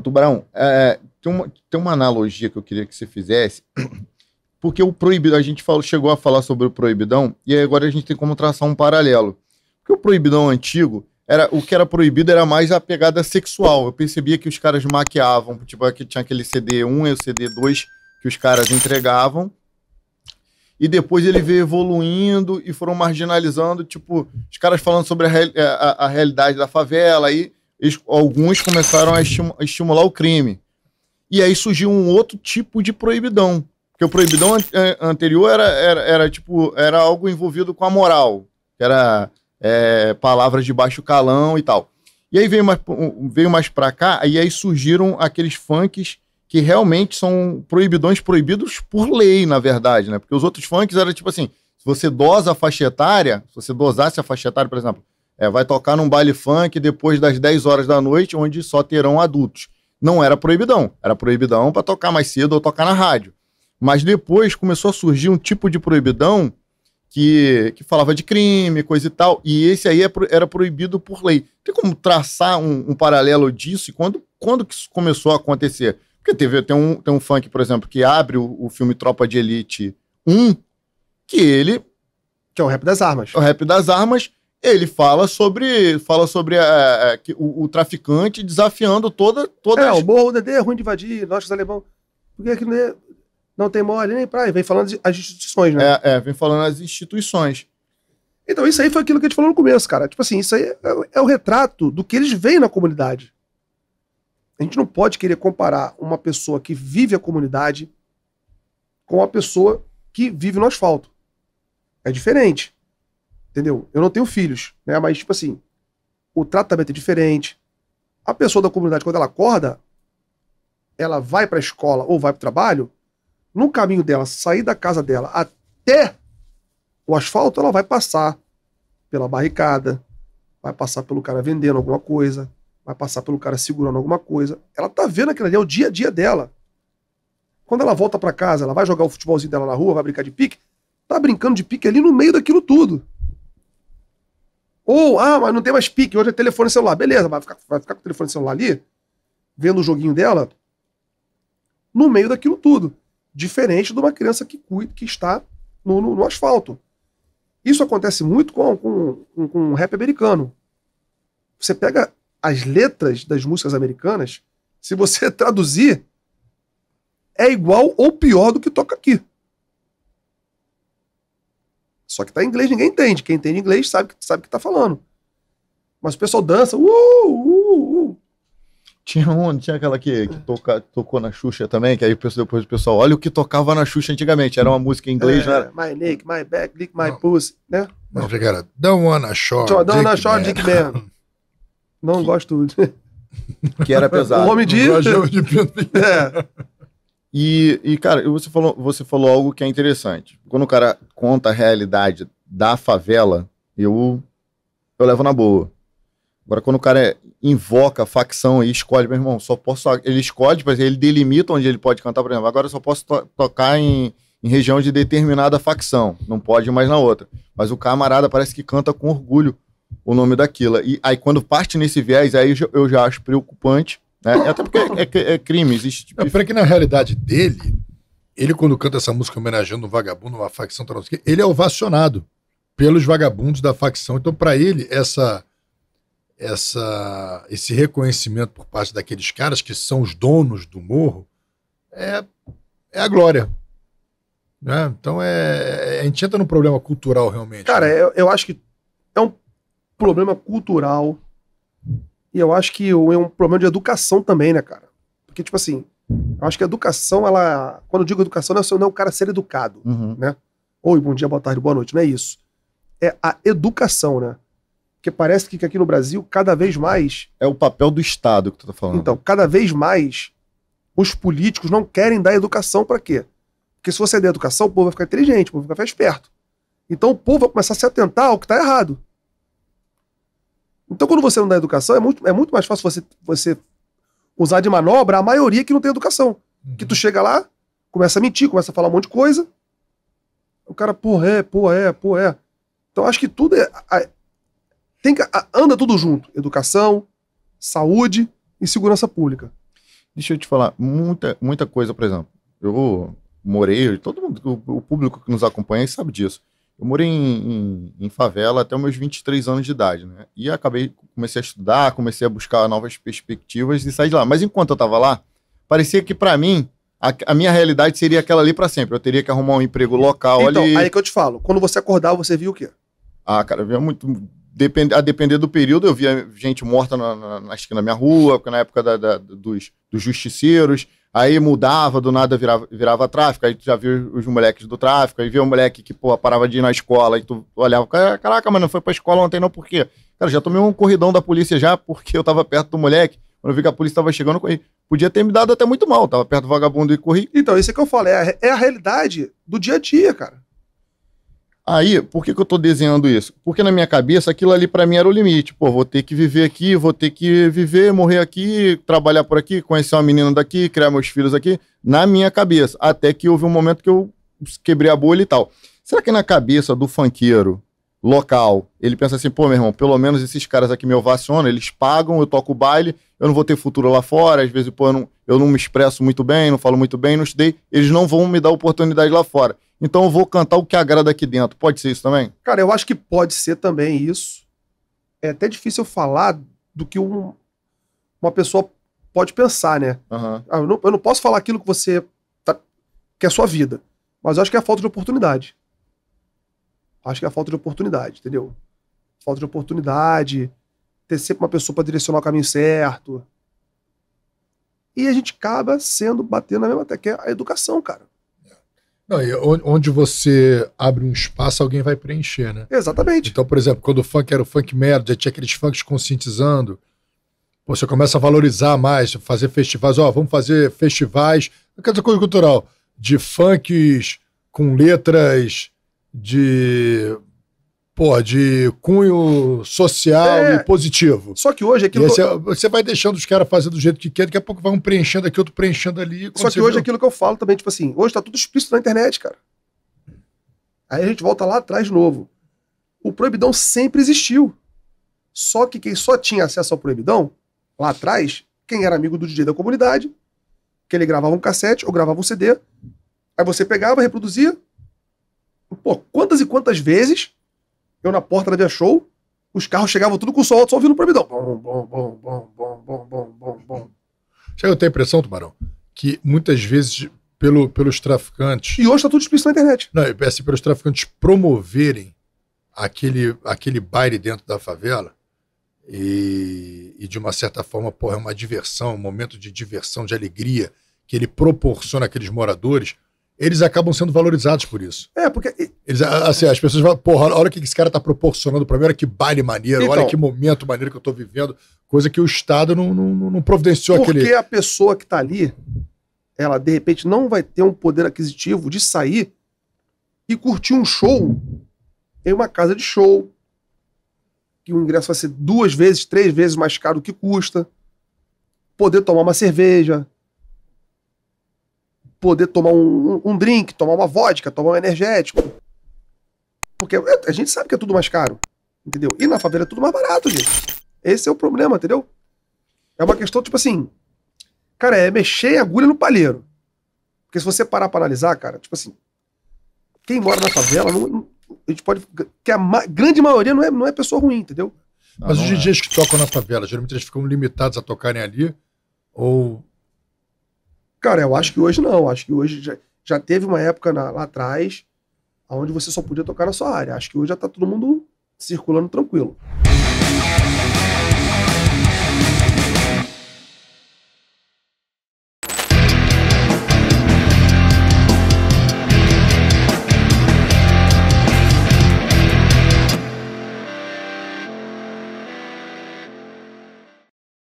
O Tubarão, é, é, tem, uma, tem uma analogia que eu queria que você fizesse, porque o proibido, a gente falou, chegou a falar sobre o proibidão, e agora a gente tem como traçar um paralelo. Porque o proibidão antigo, era o que era proibido era mais a pegada sexual. Eu percebia que os caras maquiavam, tipo, que tinha aquele CD1 e o CD2 que os caras entregavam. E depois ele veio evoluindo e foram marginalizando, tipo, os caras falando sobre a, é, a, a realidade da favela aí eles, alguns começaram a, estimular o crime. E aí surgiu um outro tipo de proibidão. Porque o proibidão an anterior era, era, era, tipo, era algo envolvido com a moral. Era é, palavras de baixo calão e tal. E aí veio mais, veio mais pra cá, e aí surgiram aqueles funks que realmente são proibidões proibidos por lei, na verdade, né? Porque os outros funks era tipo assim, se você dosa a faixa etária, se você dosasse a faixa etária, por exemplo, é, vai tocar num baile funk depois das 10 horas da noite, onde só terão adultos. Não era proibidão, era proibidão para tocar mais cedo ou tocar na rádio. Mas depois começou a surgir um tipo de proibidão que, que falava de crime, coisa e tal, e esse aí é era proibido por lei. Tem como traçar um, um paralelo disso e quando, quando que isso começou a acontecer? Porque teve, tem, um, tem um funk, por exemplo, que abre o, o filme Tropa de Elite 1, que ele. Que é o rap das armas. É o rap das armas ele fala sobre fala sobre é, é, o, o, traficante desafiando toda toda é, as... o morro Dedê é ruim de invadir nós os alemão porque aqui não, é, não tem mole nem praia vem falando as instituições né é, é, vem falando as instituições então isso aí foi aquilo que a gente falou no começo cara tipo assim isso aí é, é o retrato do que eles veem na comunidade a gente não pode querer comparar uma pessoa que vive a comunidade com uma pessoa que vive no asfalto é diferente Entendeu? Eu não tenho filhos, né? Mas, tipo assim, o tratamento é diferente. A pessoa da comunidade, quando ela acorda, ela vai para a escola ou vai para o trabalho, no caminho dela, sair da casa dela até o asfalto, ela vai passar pela barricada, vai passar pelo cara vendendo alguma coisa, vai passar pelo cara segurando alguma coisa. Ela tá vendo aquilo ali, é o dia a dia dela. Quando ela volta para casa, ela vai jogar o futebolzinho dela na rua, vai brincar de pique, tá brincando de pique ali no meio daquilo tudo. Ou, ah, mas não tem mais pique, hoje é telefone celular. Beleza, vai ficar, vai ficar com o telefone celular ali, vendo o joguinho dela, no meio daquilo tudo. Diferente de uma criança que, cuida, que está no, no, no asfalto. Isso acontece muito com, com, com, com rap americano. Você pega as letras das músicas americanas, se você traduzir, é igual ou pior do que toca aqui. Só que tá em inglês, ninguém entende. Quem entende inglês sabe, sabe o que tá falando. Mas o pessoal dança. Uh, uh, uh. Tinha um, tinha aquela que, que toca, tocou na Xuxa também, que aí depois o pessoal olha o que tocava na Xuxa antigamente. Era uma música em inglês, é, né? My neck, my back, lick my não. pussy, né? Não, era Don't wanna short, Don't wanna short, Dick Man. Não que... gosto. De... Que era pesado. O homem de... de... é. E, e, cara, você falou, você falou algo que é interessante. Quando o cara conta a realidade da favela, eu, eu levo na boa. Agora, quando o cara invoca a facção e escolhe, meu irmão, só posso. Ele escolhe, ele delimita onde ele pode cantar, por exemplo. Agora eu só posso to tocar em, em região de determinada facção. Não pode mais na outra. Mas o camarada parece que canta com orgulho o nome daquilo. E aí, quando parte nesse viés, aí eu já acho preocupante é, é até porque é, é, é crime, existe. para tipo que na realidade dele, ele quando canta essa música homenageando um vagabundo, uma facção, ele é ovacionado pelos vagabundos da facção. Então, para ele, essa, essa, esse reconhecimento por parte daqueles caras que são os donos do morro é, é a glória. Né? Então, é, é a gente entra num problema cultural realmente. Cara, né? eu, eu acho que é um problema cultural e eu acho que é um problema de educação também, né, cara? Porque, tipo assim, eu acho que a educação, ela. Quando eu digo educação, não é, só, não é o cara ser educado, uhum. né? Oi, bom dia, boa tarde, boa noite, não é isso. É a educação, né? Porque parece que aqui no Brasil, cada vez mais. É o papel do Estado que tu tá falando. Então, cada vez mais, os políticos não querem dar educação para quê? Porque se você der educação, o povo vai ficar inteligente, o povo vai ficar esperto. Então o povo vai começar a se atentar ao que tá errado. Então, quando você não dá educação, é muito, é muito mais fácil você, você usar de manobra a maioria que não tem educação. Uhum. Que tu uhum. chega lá, começa a mentir, começa a falar um monte de coisa. O cara, porra, é, porra, é, porra, é. Então, acho que tudo é. tem que, anda tudo junto: educação, saúde e segurança pública. Deixa eu te falar, muita, muita coisa, por exemplo. Eu morei, todo mundo, o, o público que nos acompanha sabe disso. Eu morei em, em, em, favela até meus 23 anos de idade, né? E acabei, comecei a estudar, comecei a buscar novas perspectivas e saí de lá. Mas enquanto eu estava lá, parecia que para mim a, a, minha realidade seria aquela ali para sempre. Eu teria que arrumar um emprego local então, ali. Então, aí que eu te falo. Quando você acordar, você viu o quê? Ah, cara, eu via muito. Depend, a depender do período, eu via gente morta na, na, na esquina da minha rua, na época da, da, dos, dos justiceiros. Aí mudava, do nada virava, virava tráfico, aí tu já viu os moleques do tráfico, aí via um moleque que, pô, parava de ir na escola, e tu olhava, caraca, mas não foi pra escola ontem não, por quê? Cara, já tomei um corridão da polícia já, porque eu tava perto do moleque, quando eu vi que a polícia tava chegando, eu corri. Podia ter me dado até muito mal, tava perto do vagabundo e corri. Então, isso é que eu falo, é a, é a realidade do dia a dia, cara. Aí, por que, que eu estou desenhando isso? Porque na minha cabeça aquilo ali para mim era o limite. Pô, vou ter que viver aqui, vou ter que viver, morrer aqui, trabalhar por aqui, conhecer uma menina daqui, criar meus filhos aqui, na minha cabeça. Até que houve um momento que eu quebrei a bolha e tal. Será que na cabeça do fanqueiro local, ele pensa assim, pô, meu irmão, pelo menos esses caras aqui me ovacionam, eles pagam, eu toco o baile, eu não vou ter futuro lá fora, às vezes, pô, eu não, eu não me expresso muito bem, não falo muito bem, não estudei, eles não vão me dar oportunidade lá fora então eu vou cantar o que agrada aqui dentro. Pode ser isso também? Cara, eu acho que pode ser também isso. É até difícil falar do que um, uma pessoa pode pensar, né? Uhum. Ah, eu, não, eu, não, posso falar aquilo que você. Tá, que é sua vida. Mas eu acho que é falta de oportunidade. Acho que é falta de oportunidade, entendeu? Falta de oportunidade, ter sempre uma pessoa para direcionar o caminho certo. E a gente acaba sendo batendo na mesma tecla, que é a educação, cara. Não, onde você abre um espaço, alguém vai preencher, né? Exatamente. Então, por exemplo, quando o funk era o funk merda, tinha aqueles funks conscientizando, você começa a valorizar mais, fazer festivais, ó, vamos fazer festivais, aquela é coisa cultural, de funks com letras de pô, de cunho social é. e positivo. Só que hoje aquilo. Você vai deixando os caras fazer do jeito que quer, daqui a pouco vai um preenchendo aqui, outro preenchendo ali. Só que hoje viu? aquilo que eu falo também, tipo assim, hoje tá tudo explícito na internet, cara. Aí a gente volta lá atrás de novo. O proibidão sempre existiu. Só que quem só tinha acesso ao proibidão, lá atrás, quem era amigo do DJ da comunidade, que ele gravava um cassete ou gravava um CD. Aí você pegava, reproduzia. Pô, quantas e quantas vezes eu na porta da Via Show, os carros chegavam tudo com sol só ouvindo o proibidão. Bom, bom, bom, bom, bom, bom, bom, bom, bom. Chega eu tenho a impressão, Tubarão, que muitas vezes pelo, pelos traficantes... E hoje está tudo explícito na internet. Não, é assim, pelos traficantes promoverem aquele, aquele baile dentro da favela e, e, de uma certa forma, porra, é uma diversão, um momento de diversão, de alegria que ele proporciona àqueles moradores eles acabam sendo valorizados por isso. É, porque. Eles, assim, as pessoas falam, porra, olha o que esse cara tá proporcionando para mim, olha que baile maneiro, então, olha que momento maneiro que eu tô vivendo. Coisa que o Estado não, não, não providenciou porque aquele. Porque a pessoa que tá ali, ela de repente não vai ter um poder aquisitivo de sair e curtir um show em uma casa de show. Que o ingresso vai ser duas vezes, três vezes mais caro do que custa. Poder tomar uma cerveja, poder tomar um, um, drink, tomar uma vodka, tomar um energético. Porque a gente sabe que é tudo mais caro, entendeu? E na favela é tudo mais barato, gente. Esse é o problema, entendeu? É uma questão, tipo assim, cara, é mexer agulha no palheiro. Porque se você parar pra analisar, cara, tipo assim, quem mora na favela, não, não, a gente pode. que a ma grande maioria não é, não é pessoa ruim, entendeu? Mas ah, não, os DJs é. que tocam na favela, geralmente eles ficam limitados a tocarem ali, ou Cara, eu acho que hoje não. Acho que hoje já, já teve uma época na, lá atrás onde você só podia tocar na sua área. Acho que hoje já tá todo mundo circulando tranquilo.